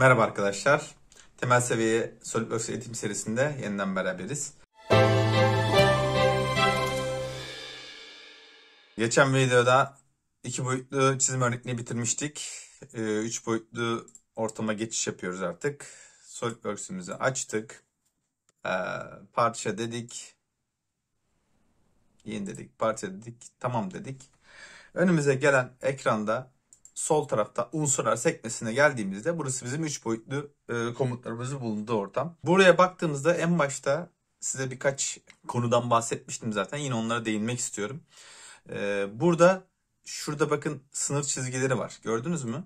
Merhaba arkadaşlar. Temel seviye SolidWorks eğitim serisinde yeniden beraberiz. Geçen videoda iki boyutlu çizim örnekliğini bitirmiştik. Ee, üç boyutlu ortama geçiş yapıyoruz artık. SolidWorks'ümüzü açtık. Ee, parça dedik. Yeni dedik, parça dedik, tamam dedik. Önümüze gelen ekranda sol tarafta unsurlar sekmesine geldiğimizde burası bizim 3 boyutlu e, komutlarımızın bulunduğu ortam. Buraya baktığımızda en başta size birkaç konudan bahsetmiştim zaten. Yine onlara değinmek istiyorum. E, burada şurada bakın sınır çizgileri var. Gördünüz mü?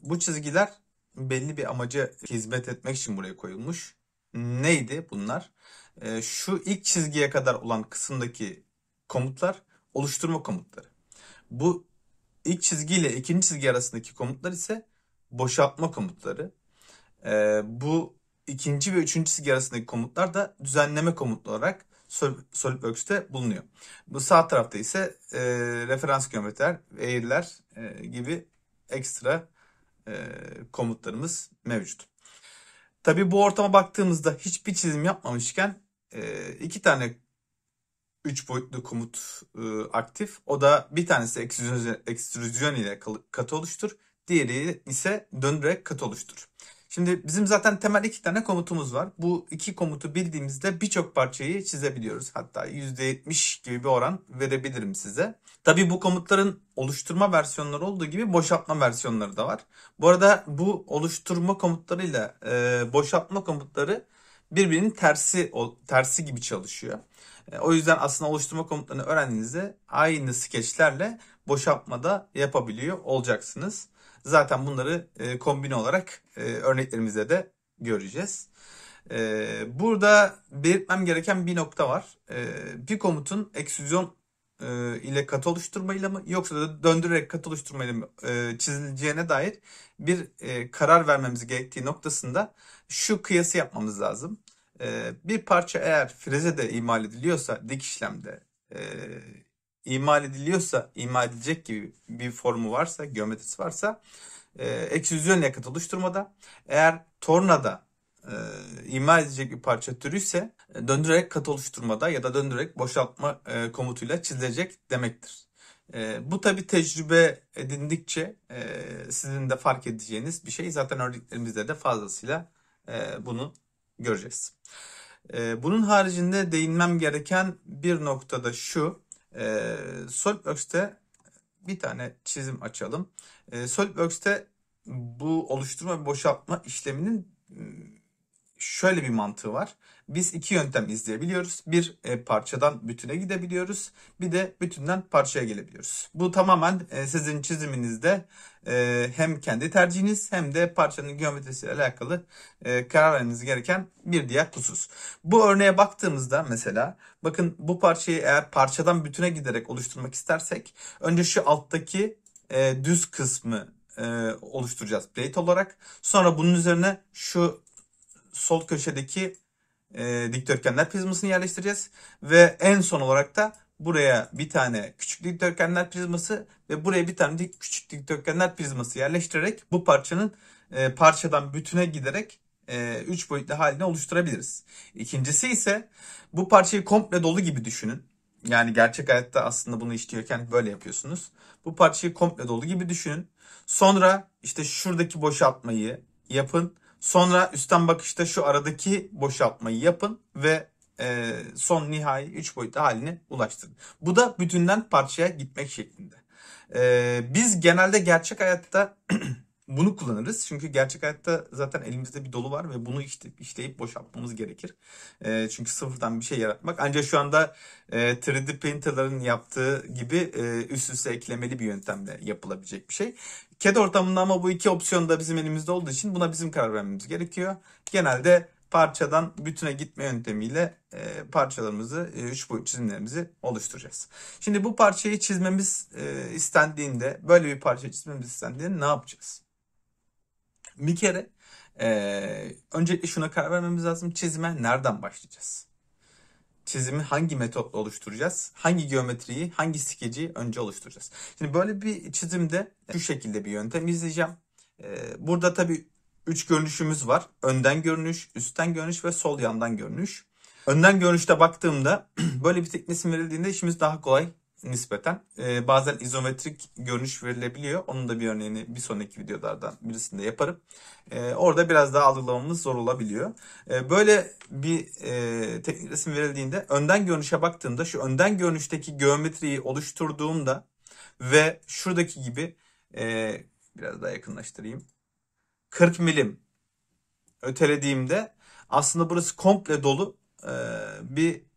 Bu çizgiler belli bir amaca hizmet etmek için buraya koyulmuş. Neydi bunlar? E, şu ilk çizgiye kadar olan kısımdaki komutlar oluşturma komutları. Bu İlk çizgi ile ikinci çizgi arasındaki komutlar ise boşaltma komutları. E, bu ikinci ve üçüncü çizgi arasındaki komutlar da düzenleme komutlu olarak SolidWorks'te bulunuyor. Bu sağ tarafta ise e, referans geometriler, eğriler e, gibi ekstra e, komutlarımız mevcut. Tabii bu ortama baktığımızda hiçbir çizim yapmamışken e, iki tane 3 boyutlu komut e, aktif. O da bir tanesi ekstrüzyon, ile kat oluştur. Diğeri ise dönerek kat oluştur. Şimdi bizim zaten temel iki tane komutumuz var. Bu iki komutu bildiğimizde birçok parçayı çizebiliyoruz. Hatta %70 gibi bir oran verebilirim size. Tabii bu komutların oluşturma versiyonları olduğu gibi boşaltma versiyonları da var. Bu arada bu oluşturma komutlarıyla e, boşaltma komutları birbirinin tersi tersi gibi çalışıyor. E, o yüzden aslında oluşturma komutlarını öğrendiğinizde aynı skeçlerle boşaltmada yapabiliyor olacaksınız. Zaten bunları e, kombine olarak e, örneklerimizde de göreceğiz. Burada belirtmem gereken bir nokta var. Bir komutun eksüzyon ile katı oluşturmayla mı yoksa da döndürerek katı oluşturmayla mı çizileceğine dair bir karar vermemiz gerektiği noktasında şu kıyası yapmamız lazım. Ee, bir parça eğer freze de imal ediliyorsa dik işlemde e, imal ediliyorsa imal edecek gibi bir formu varsa geometrisi varsa e, eksüzyon yakıt oluşturmada eğer tornada e, imal edecek bir parça türü ise e, döndürerek kat oluşturmada ya da döndürerek boşaltma e, komutuyla çizilecek demektir. E, bu tabi tecrübe edindikçe e, sizin de fark edeceğiniz bir şey. Zaten örneklerimizde de fazlasıyla e, bunu göreceğiz. Ee, bunun haricinde değinmem gereken bir noktada şu. Ee, SolidWorks'te bir tane çizim açalım. Ee, SolidWorks'te bu oluşturma boşaltma işleminin hmm, şöyle bir mantığı var. Biz iki yöntem izleyebiliyoruz. Bir e, parçadan bütüne gidebiliyoruz. Bir de bütünden parçaya gelebiliyoruz. Bu tamamen e, sizin çiziminizde e, hem kendi tercihiniz hem de parçanın geometrisiyle alakalı e, karar vermeniz gereken bir diğer husus. Bu örneğe baktığımızda mesela bakın bu parçayı eğer parçadan bütüne giderek oluşturmak istersek önce şu alttaki e, düz kısmı e, oluşturacağız plate olarak. Sonra bunun üzerine şu sol köşedeki e, dikdörtgenler prizmasını yerleştireceğiz. Ve en son olarak da buraya bir tane küçük dikdörtgenler prizması ve buraya bir tane dik, küçük dikdörtgenler prizması yerleştirerek bu parçanın e, parçadan bütüne giderek 3 e, boyutlu halini oluşturabiliriz. İkincisi ise bu parçayı komple dolu gibi düşünün. Yani gerçek hayatta aslında bunu işliyorken böyle yapıyorsunuz. Bu parçayı komple dolu gibi düşünün. Sonra işte şuradaki boşaltmayı yapın Sonra üstten bakışta şu aradaki boşaltmayı yapın ve e, son nihai 3 boyutlu haline ulaştırın. Bu da bütünden parçaya gitmek şeklinde. E, biz genelde gerçek hayatta bunu kullanırız. Çünkü gerçek hayatta zaten elimizde bir dolu var ve bunu işleyip işleyip boşaltmamız gerekir. E, çünkü sıfırdan bir şey yaratmak. Ancak şu anda e, 3D printerların yaptığı gibi e, üst üste eklemeli bir yöntemle yapılabilecek bir şey. CAD ortamında ama bu iki opsiyon da bizim elimizde olduğu için buna bizim karar vermemiz gerekiyor. Genelde parçadan bütüne gitme yöntemiyle e, parçalarımızı, e, üç boyut çizimlerimizi oluşturacağız. Şimdi bu parçayı çizmemiz e, istendiğinde, böyle bir parça çizmemiz istendiğinde ne yapacağız? Bir kere e, öncelikle şuna karar vermemiz lazım. Çizime nereden başlayacağız? Çizimi hangi metotla oluşturacağız? Hangi geometriyi, hangi skeci önce oluşturacağız? Şimdi böyle bir çizimde şu şekilde bir yöntem izleyeceğim. E, burada tabii üç görünüşümüz var. Önden görünüş, üstten görünüş ve sol yandan görünüş. Önden görünüşte baktığımda böyle bir teknisin verildiğinde işimiz daha kolay nispeten e, bazen izometrik görünüş verilebiliyor. Onun da bir örneğini bir sonraki videolardan birisinde yaparım. E, orada biraz daha algılamamız zor olabiliyor. E, böyle bir e, teknik resim verildiğinde önden görünüşe baktığımda şu önden görünüşteki geometriyi oluşturduğumda ve şuradaki gibi e, biraz daha yakınlaştırayım. 40 milim ötelediğimde aslında burası komple dolu e, bir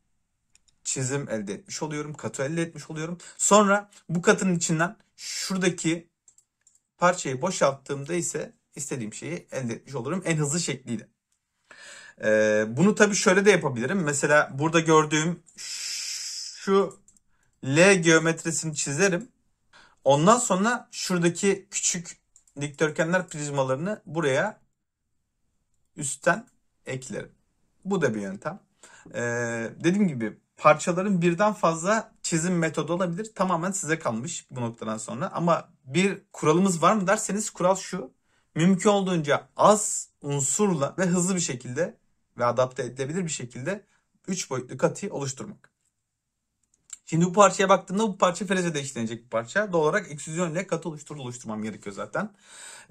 çizim elde etmiş oluyorum. Katı elde etmiş oluyorum. Sonra bu katının içinden şuradaki parçayı boşalttığımda ise istediğim şeyi elde etmiş olurum. En hızlı şekliyle. Ee, bunu tabii şöyle de yapabilirim. Mesela burada gördüğüm şu L geometrisini çizerim. Ondan sonra şuradaki küçük dikdörtgenler prizmalarını buraya üstten eklerim. Bu da bir yöntem. Ee, dediğim gibi parçaların birden fazla çizim metodu olabilir. Tamamen size kalmış bu noktadan sonra. Ama bir kuralımız var mı derseniz kural şu. Mümkün olduğunca az unsurla ve hızlı bir şekilde ve adapte edilebilir bir şekilde 3 boyutlu katı oluşturmak. Şimdi bu parçaya baktığımda bu parça freze değiştirecek bir parça. Doğal olarak eksüzyon ile katı oluştur oluşturmam gerekiyor zaten.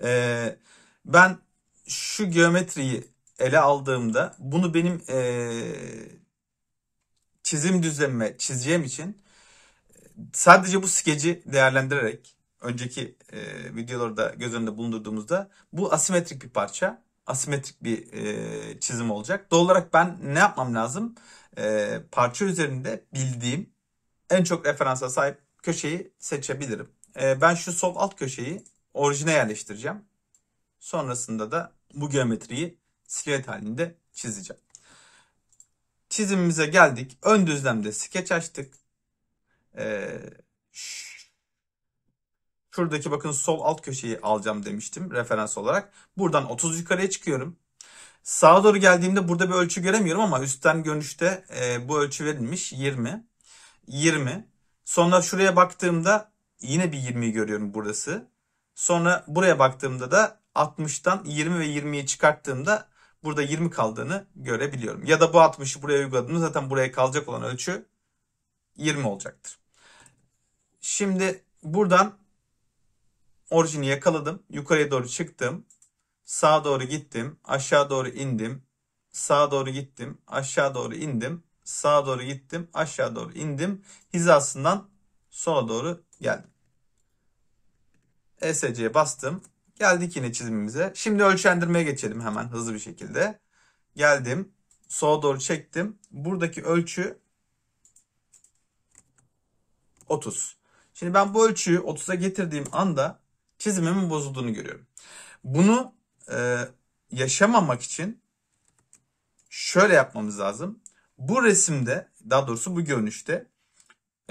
Ee, ben şu geometriyi ele aldığımda bunu benim ee, çizim düzenleme çizeceğim için e, sadece bu skeci değerlendirerek önceki e, videolarda göz önünde bulundurduğumuzda bu asimetrik bir parça. Asimetrik bir e, çizim olacak. Doğal olarak ben ne yapmam lazım? E, parça üzerinde bildiğim en çok referansa sahip köşeyi seçebilirim. E, ben şu sol alt köşeyi orijine yerleştireceğim. Sonrasında da bu geometriyi silüet halinde çizeceğim. Çizimimize geldik. Ön düzlemde skeç açtık. Ee, şuradaki bakın sol alt köşeyi alacağım demiştim referans olarak. Buradan 30 yukarıya çıkıyorum. Sağa doğru geldiğimde burada bir ölçü göremiyorum ama üstten görünüşte e, bu ölçü verilmiş 20. 20. Sonra şuraya baktığımda yine bir 20'yi görüyorum burası. Sonra buraya baktığımda da 60'tan 20 ve 20'yi çıkarttığımda burada 20 kaldığını görebiliyorum. Ya da bu 60'ı buraya uyguladığımda zaten buraya kalacak olan ölçü 20 olacaktır. Şimdi buradan orijini yakaladım. Yukarıya doğru çıktım. Sağa doğru gittim. Aşağı doğru indim. Sağa doğru gittim. Aşağı doğru indim. Sağa doğru gittim. Aşağı doğru indim. Hizasından sola doğru geldim. ESC'ye bastım. Geldik yine çizimimize. Şimdi ölçendirmeye geçelim hemen hızlı bir şekilde. Geldim. Sola doğru çektim. Buradaki ölçü 30. Şimdi ben bu ölçüyü 30'a getirdiğim anda çizimimin bozulduğunu görüyorum. Bunu e, yaşamamak için şöyle yapmamız lazım. Bu resimde daha doğrusu bu görünüşte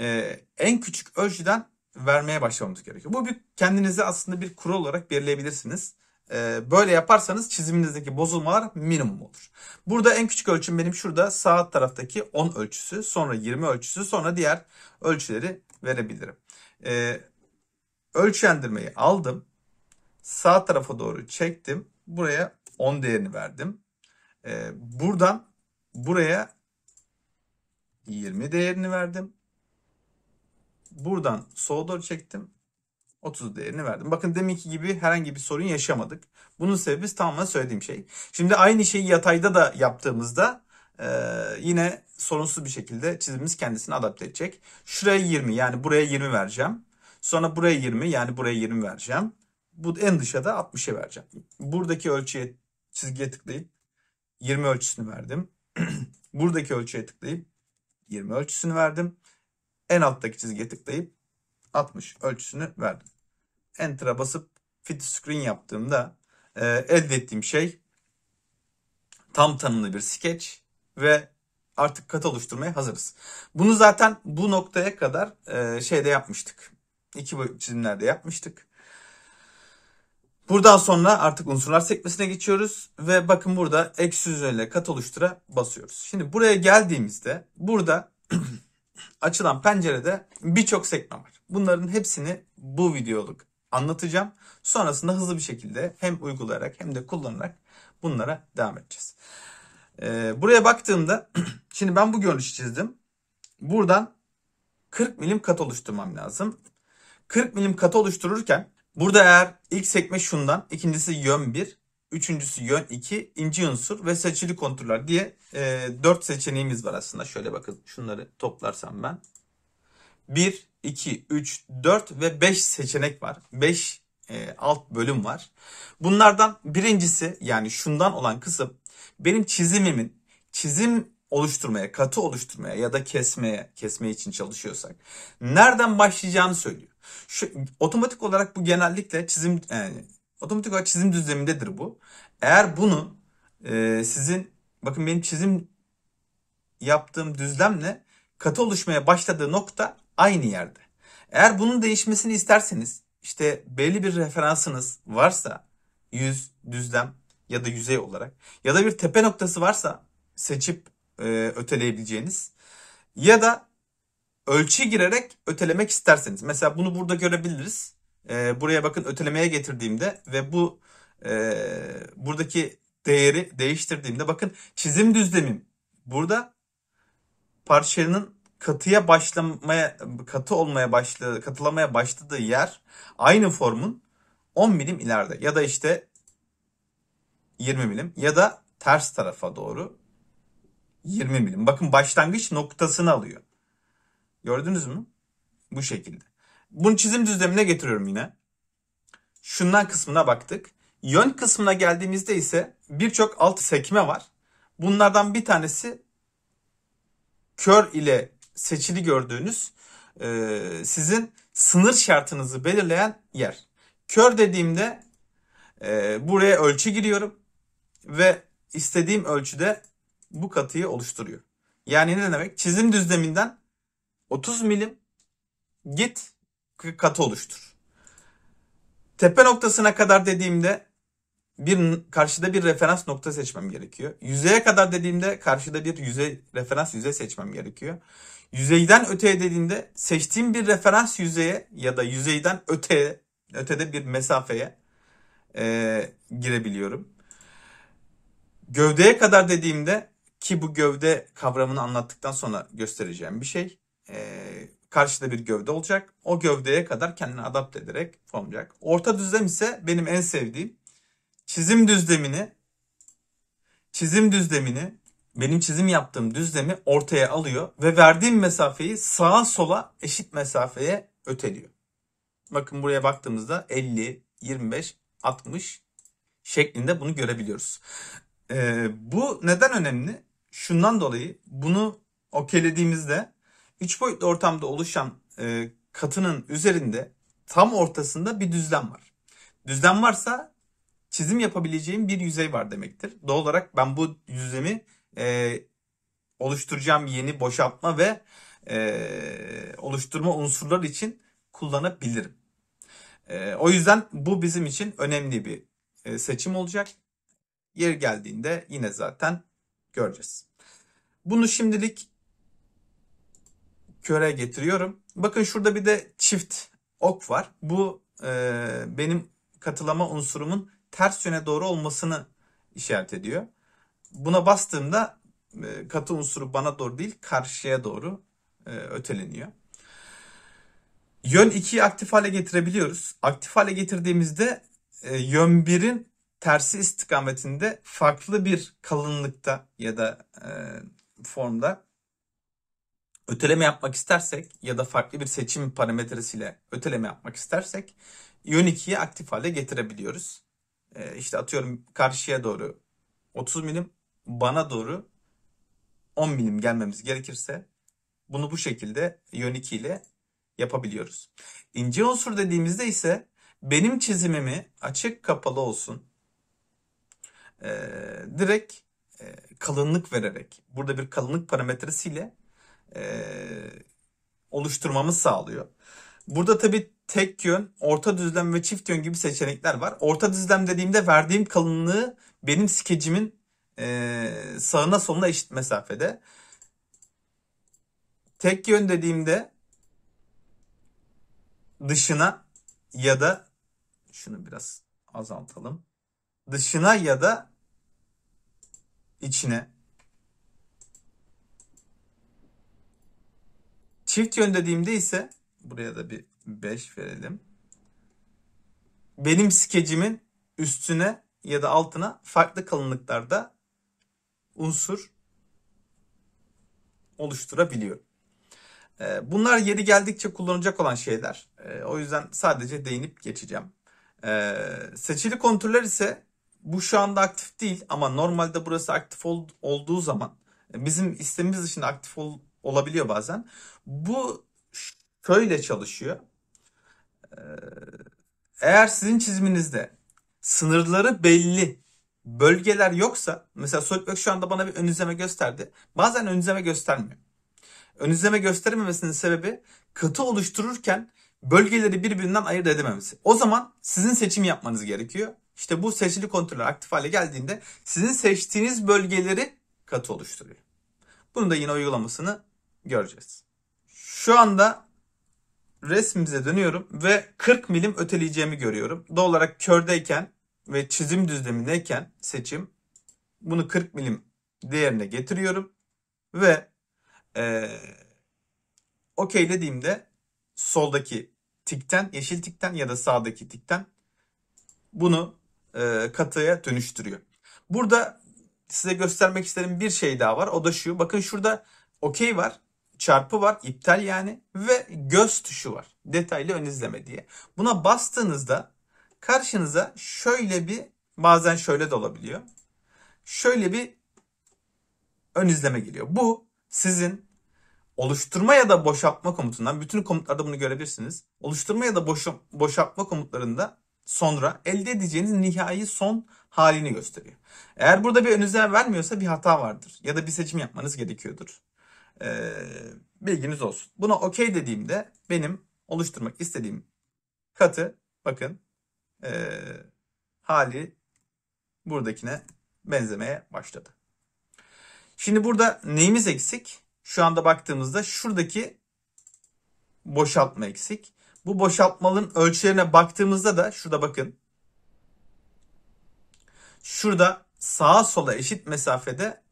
e, en küçük ölçüden vermeye başlamamız gerekiyor. Bu bir kendinize aslında bir kural olarak belirleyebilirsiniz. Ee, böyle yaparsanız çiziminizdeki bozulmalar minimum olur. Burada en küçük ölçüm benim şurada sağ taraftaki 10 ölçüsü, sonra 20 ölçüsü, sonra diğer ölçüleri verebilirim. Ee, Ölçendirmeyi aldım. Sağ tarafa doğru çektim. Buraya 10 değerini verdim. Ee, buradan buraya 20 değerini verdim. Buradan sola doğru çektim. 30 değerini verdim. Bakın deminki gibi herhangi bir sorun yaşamadık. Bunun sebebi tamamen söylediğim şey. Şimdi aynı şeyi yatayda da yaptığımızda e, yine sorunsuz bir şekilde çizimimiz kendisini adapte edecek. Şuraya 20 yani buraya 20 vereceğim. Sonra buraya 20 yani buraya 20 vereceğim. Bu en dışa da 60'ı vereceğim. Buradaki ölçüye çizgiye tıklayıp 20 ölçüsünü verdim. Buradaki ölçüye tıklayıp 20 ölçüsünü verdim en alttaki çizgiye tıklayıp 60 ölçüsünü verdim. Enter'a basıp fit screen yaptığımda e, elde ettiğim şey tam tanımlı bir sketch ve artık kat oluşturmaya hazırız. Bunu zaten bu noktaya kadar e, şeyde yapmıştık. İki boyutlu çizimlerde yapmıştık. Buradan sonra artık unsurlar sekmesine geçiyoruz ve bakın burada eksi üzerine kat oluştura basıyoruz. Şimdi buraya geldiğimizde burada açılan pencerede birçok sekme var. Bunların hepsini bu videoluk anlatacağım. Sonrasında hızlı bir şekilde hem uygulayarak hem de kullanarak bunlara devam edeceğiz. Ee, buraya baktığımda şimdi ben bu görünüşü çizdim. Buradan 40 milim kat oluşturmam lazım. 40 milim kat oluştururken burada eğer ilk sekme şundan, ikincisi yön 1, Üçüncüsü yön 2, ince unsur ve seçili konturlar diye e, 4 seçeneğimiz var aslında. Şöyle bakın şunları toplarsam ben. 1, 2, 3, 4 ve 5 seçenek var. 5 e, alt bölüm var. Bunlardan birincisi yani şundan olan kısım benim çizimimin çizim oluşturmaya, katı oluşturmaya ya da kesmeye, kesmeye için çalışıyorsak nereden başlayacağını söylüyor. Şu, otomatik olarak bu genellikle çizim yani Otomatik olarak çizim düzlemindedir bu. Eğer bunu e, sizin bakın benim çizim yaptığım düzlemle katı oluşmaya başladığı nokta aynı yerde. Eğer bunun değişmesini isterseniz işte belli bir referansınız varsa yüz, düzlem ya da yüzey olarak ya da bir tepe noktası varsa seçip e, öteleyebileceğiniz ya da ölçü girerek ötelemek isterseniz. Mesela bunu burada görebiliriz e, buraya bakın ötelemeye getirdiğimde ve bu e, buradaki değeri değiştirdiğimde bakın çizim düzlemim burada parçanın katıya başlamaya katı olmaya başladı katılamaya başladığı yer aynı formun 10 milim ileride ya da işte 20 milim ya da ters tarafa doğru 20 milim. Bakın başlangıç noktasını alıyor. Gördünüz mü? Bu şekilde. Bunu çizim düzlemine getiriyorum yine. Şundan kısmına baktık. Yön kısmına geldiğimizde ise birçok alt sekme var. Bunlardan bir tanesi kör ile seçili gördüğünüz e, sizin sınır şartınızı belirleyen yer. Kör dediğimde e, buraya ölçü giriyorum ve istediğim ölçüde bu katıyı oluşturuyor. Yani ne demek? Çizim düzleminden 30 milim git katı oluştur. Tepe noktasına kadar dediğimde bir karşıda bir referans nokta seçmem gerekiyor. Yüzeye kadar dediğimde karşıda bir yüzey referans yüze seçmem gerekiyor. Yüzeyden öteye dediğimde seçtiğim bir referans yüzeye ya da yüzeyden öteye ötede bir mesafeye e, girebiliyorum. Gövdeye kadar dediğimde ki bu gövde kavramını anlattıktan sonra göstereceğim bir şey. E, Karşıda bir gövde olacak. O gövdeye kadar kendini adapte ederek formlayacak. Orta düzlem ise benim en sevdiğim. Çizim düzlemini çizim düzlemini benim çizim yaptığım düzlemi ortaya alıyor ve verdiğim mesafeyi sağa sola eşit mesafeye öteliyor. Bakın buraya baktığımızda 50, 25, 60 şeklinde bunu görebiliyoruz. Ee, bu neden önemli? Şundan dolayı bunu okelediğimizde 3 boyutlu ortamda oluşan e, katının üzerinde tam ortasında bir düzlem var. Düzlem varsa çizim yapabileceğim bir yüzey var demektir. Doğal olarak ben bu düzlemi e, oluşturacağım yeni boşaltma ve e, oluşturma unsurları için kullanabilirim. E, o yüzden bu bizim için önemli bir e, seçim olacak. Yer geldiğinde yine zaten göreceğiz. Bunu şimdilik köre getiriyorum. Bakın şurada bir de çift ok var. Bu e, benim katılama unsurumun ters yöne doğru olmasını işaret ediyor. Buna bastığımda e, katı unsuru bana doğru değil karşıya doğru e, öteleniyor. Yön 2'yi aktif hale getirebiliyoruz. Aktif hale getirdiğimizde e, yön 1'in tersi istikametinde farklı bir kalınlıkta ya da e, formda öteleme yapmak istersek ya da farklı bir seçim parametresiyle öteleme yapmak istersek yön 2'yi aktif hale getirebiliyoruz. Ee, işte atıyorum karşıya doğru 30 milim bana doğru 10 milim gelmemiz gerekirse bunu bu şekilde yön 2 ile yapabiliyoruz. İnce unsur dediğimizde ise benim çizimimi açık kapalı olsun ee, direkt e, kalınlık vererek burada bir kalınlık parametresiyle e, oluşturmamız sağlıyor. Burada tabi tek yön, orta düzlem ve çift yön gibi seçenekler var. Orta düzlem dediğimde verdiğim kalınlığı benim skecimin e, sağına soluna eşit mesafede. Tek yön dediğimde dışına ya da şunu biraz azaltalım. Dışına ya da içine Çift yön dediğimde ise buraya da bir 5 verelim. Benim skecimin üstüne ya da altına farklı kalınlıklarda unsur oluşturabiliyor. Ee, bunlar yeri geldikçe kullanılacak olan şeyler. Ee, o yüzden sadece değinip geçeceğim. Ee, seçili kontürler ise bu şu anda aktif değil ama normalde burası aktif olduğu zaman e, bizim istemiz dışında aktif ol olabiliyor bazen. Bu şöyle çalışıyor. Ee, eğer sizin çizminizde sınırları belli bölgeler yoksa mesela SolidWorks şu anda bana bir ön izleme gösterdi. Bazen ön izleme göstermiyor. Ön izleme gösterememesinin sebebi katı oluştururken bölgeleri birbirinden ayırt edememesi. O zaman sizin seçim yapmanız gerekiyor. İşte bu seçili kontroller aktif hale geldiğinde sizin seçtiğiniz bölgeleri katı oluşturuyor. Bunu da yine uygulamasını göreceğiz. Şu anda resmimize dönüyorum ve 40 milim öteleyeceğimi görüyorum. Doğal olarak kördeyken ve çizim düzlemindeyken seçim bunu 40 milim değerine getiriyorum ve e, okey dediğimde soldaki tikten yeşil tikten ya da sağdaki tikten bunu e, katıya dönüştürüyor. Burada size göstermek istediğim bir şey daha var. O da şu. Bakın şurada okey var çarpı var iptal yani ve göz tuşu var. Detaylı ön izleme diye. Buna bastığınızda karşınıza şöyle bir bazen şöyle de olabiliyor. Şöyle bir ön izleme geliyor. Bu sizin oluşturma ya da boşaltma komutundan bütün komutlarda bunu görebilirsiniz. Oluşturma ya da boş, boşaltma komutlarında sonra elde edeceğiniz nihai son halini gösteriyor. Eğer burada bir ön izleme vermiyorsa bir hata vardır ya da bir seçim yapmanız gerekiyordur. E, bilginiz olsun. Buna okey dediğimde benim oluşturmak istediğim katı bakın e, hali buradakine benzemeye başladı. Şimdi burada neyimiz eksik? Şu anda baktığımızda şuradaki boşaltma eksik. Bu boşaltmanın ölçülerine baktığımızda da şurada bakın. Şurada sağa sola eşit mesafede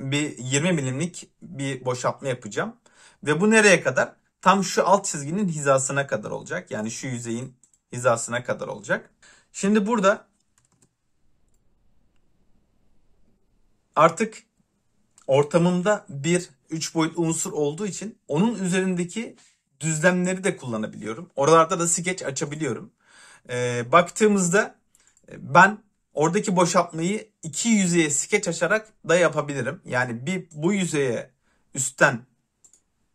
bir 20 milimlik bir boşaltma yapacağım. Ve bu nereye kadar? Tam şu alt çizginin hizasına kadar olacak. Yani şu yüzeyin hizasına kadar olacak. Şimdi burada artık ortamımda bir 3 boyut unsur olduğu için onun üzerindeki düzlemleri de kullanabiliyorum. Oralarda da sketch açabiliyorum. E, baktığımızda ben oradaki boşaltmayı iki yüzeye skeç açarak da yapabilirim. Yani bir bu yüzeye üstten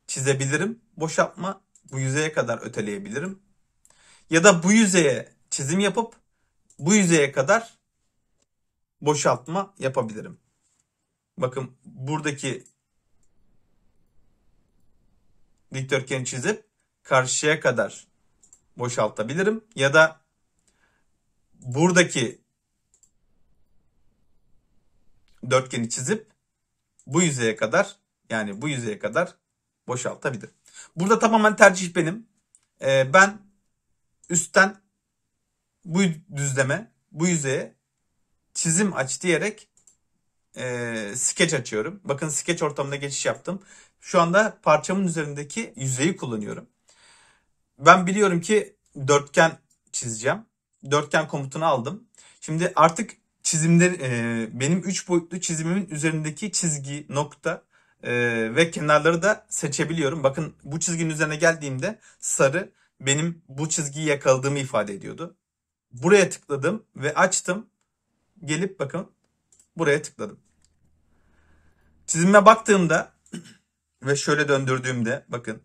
çizebilirim. Boşaltma bu yüzeye kadar öteleyebilirim. Ya da bu yüzeye çizim yapıp bu yüzeye kadar boşaltma yapabilirim. Bakın buradaki dikdörtgen çizip karşıya kadar boşaltabilirim ya da buradaki dörtgeni çizip bu yüzeye kadar yani bu yüzeye kadar boşaltabilir. Burada tamamen tercih benim. Ee, ben üstten bu düzleme, bu yüzeye çizim aç diyerek e, skeç açıyorum. Bakın skeç ortamına geçiş yaptım. Şu anda parçamın üzerindeki yüzeyi kullanıyorum. Ben biliyorum ki dörtgen çizeceğim. Dörtgen komutunu aldım. Şimdi artık çizimler e, benim üç boyutlu çizimimin üzerindeki çizgi, nokta e, ve kenarları da seçebiliyorum. Bakın bu çizginin üzerine geldiğimde sarı benim bu çizgiyi yakaladığımı ifade ediyordu. Buraya tıkladım ve açtım. Gelip bakın buraya tıkladım. Çizime baktığımda ve şöyle döndürdüğümde bakın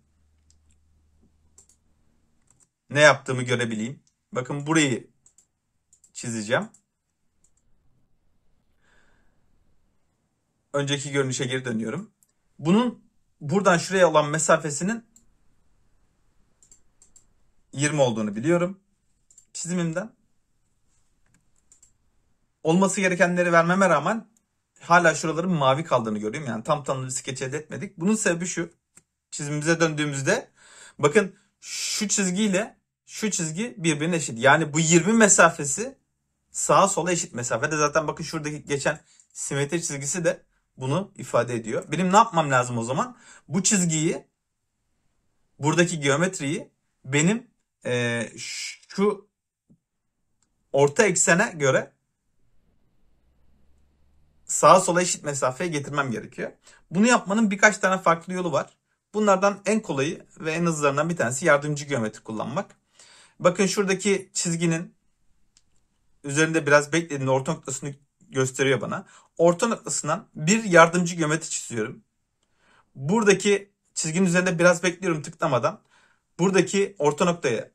ne yaptığımı görebileyim. Bakın burayı çizeceğim. önceki görünüşe geri dönüyorum. Bunun buradan şuraya olan mesafesinin 20 olduğunu biliyorum. Çizimimden. Olması gerekenleri vermeme rağmen hala şuraların mavi kaldığını görüyorum. Yani tam tanımlı bir skeç elde etmedik. Bunun sebebi şu. Çizimimize döndüğümüzde bakın şu çizgiyle şu çizgi birbirine eşit. Yani bu 20 mesafesi sağa sola eşit mesafede. Zaten bakın şuradaki geçen simetri çizgisi de bunu ifade ediyor. Benim ne yapmam lazım o zaman? Bu çizgiyi, buradaki geometriyi benim e, şu orta eksene göre sağa sola eşit mesafeye getirmem gerekiyor. Bunu yapmanın birkaç tane farklı yolu var. Bunlardan en kolayı ve en hızlarından bir tanesi yardımcı geometri kullanmak. Bakın şuradaki çizginin üzerinde biraz beklediğinde orta noktasını gösteriyor bana. Orta noktasından bir yardımcı geometri çiziyorum. Buradaki çizginin üzerinde biraz bekliyorum tıklamadan. Buradaki orta noktayı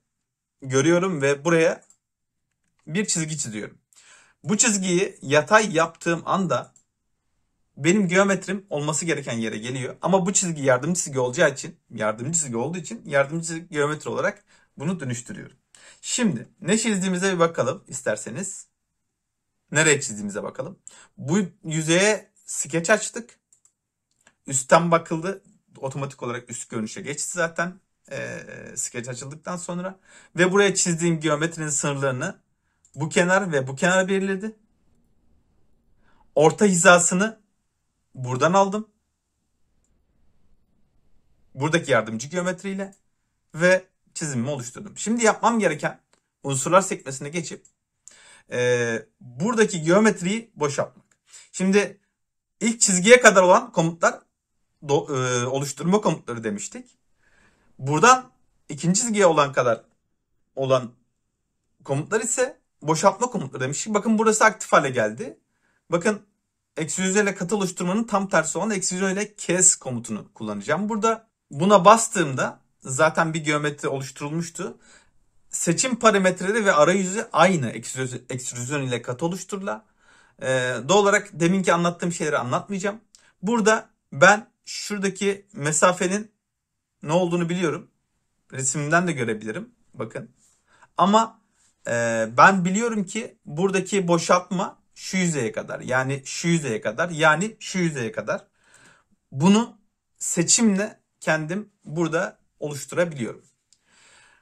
görüyorum ve buraya bir çizgi çiziyorum. Bu çizgiyi yatay yaptığım anda benim geometrim olması gereken yere geliyor. Ama bu çizgi yardımcı çizgi olacağı için, yardımcı çizgi olduğu için yardımcı geometri olarak bunu dönüştürüyorum. Şimdi ne çizdiğimize bir bakalım isterseniz. Nereye çizdiğimize bakalım. Bu yüzeye skeç açtık. Üstten bakıldı. Otomatik olarak üst görünüşe geçti zaten. E, skeç açıldıktan sonra. Ve buraya çizdiğim geometrinin sınırlarını bu kenar ve bu kenar belirledi. Orta hizasını buradan aldım. Buradaki yardımcı geometriyle ve çizimimi oluşturdum. Şimdi yapmam gereken unsurlar sekmesine geçip e, buradaki geometriyi boşaltmak. Şimdi ilk çizgiye kadar olan komutlar do, e, oluşturma komutları demiştik. Buradan ikinci çizgiye olan kadar olan komutlar ise boşaltma komutları demiştik. Bakın burası aktif hale geldi. Bakın eksi yüz ile katı oluşturmanın tam tersi olan eksi yüz ile kes komutunu kullanacağım. Burada buna bastığımda zaten bir geometri oluşturulmuştu seçim parametreleri ve arayüzü aynı ekstrüzyon ile katı oluşturla. E, ee, doğal olarak deminki anlattığım şeyleri anlatmayacağım. Burada ben şuradaki mesafenin ne olduğunu biliyorum. Resimden de görebilirim. Bakın. Ama e, ben biliyorum ki buradaki boşaltma şu yüzeye kadar. Yani şu yüzeye kadar. Yani şu yüzeye kadar. Bunu seçimle kendim burada oluşturabiliyorum.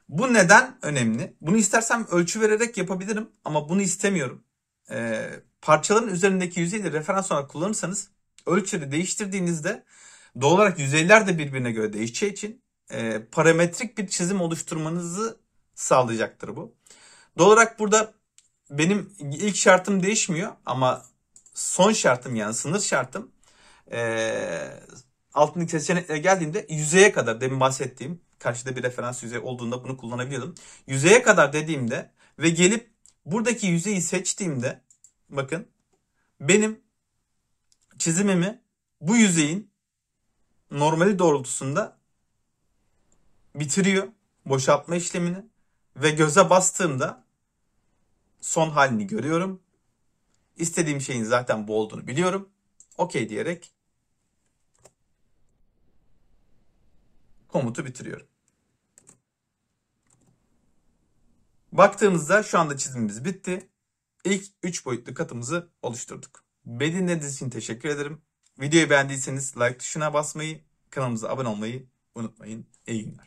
Bu neden önemli? Bunu istersem ölçü vererek yapabilirim ama bunu istemiyorum. Ee, parçaların üzerindeki yüzeyi referans olarak kullanırsanız ölçüleri değiştirdiğinizde doğal olarak yüzeyler de birbirine göre değişeceği için e, parametrik bir çizim oluşturmanızı sağlayacaktır bu. Doğal olarak burada benim ilk şartım değişmiyor ama son şartım yani sınır şartım e, altındaki seçeneklere geldiğimde yüzeye kadar demin bahsettiğim karşıda bir referans yüzey olduğunda bunu kullanabiliyordum. Yüzeye kadar dediğimde ve gelip buradaki yüzeyi seçtiğimde bakın benim çizimimi bu yüzeyin normali doğrultusunda bitiriyor boşaltma işlemini ve göze bastığımda son halini görüyorum. İstediğim şeyin zaten bu olduğunu biliyorum. Okey diyerek komutu bitiriyorum. Baktığımızda şu anda çizimimiz bitti. İlk 3 boyutlu katımızı oluşturduk. Beni dinlediğiniz için teşekkür ederim. Videoyu beğendiyseniz like tuşuna basmayı, kanalımıza abone olmayı unutmayın. İyi günler.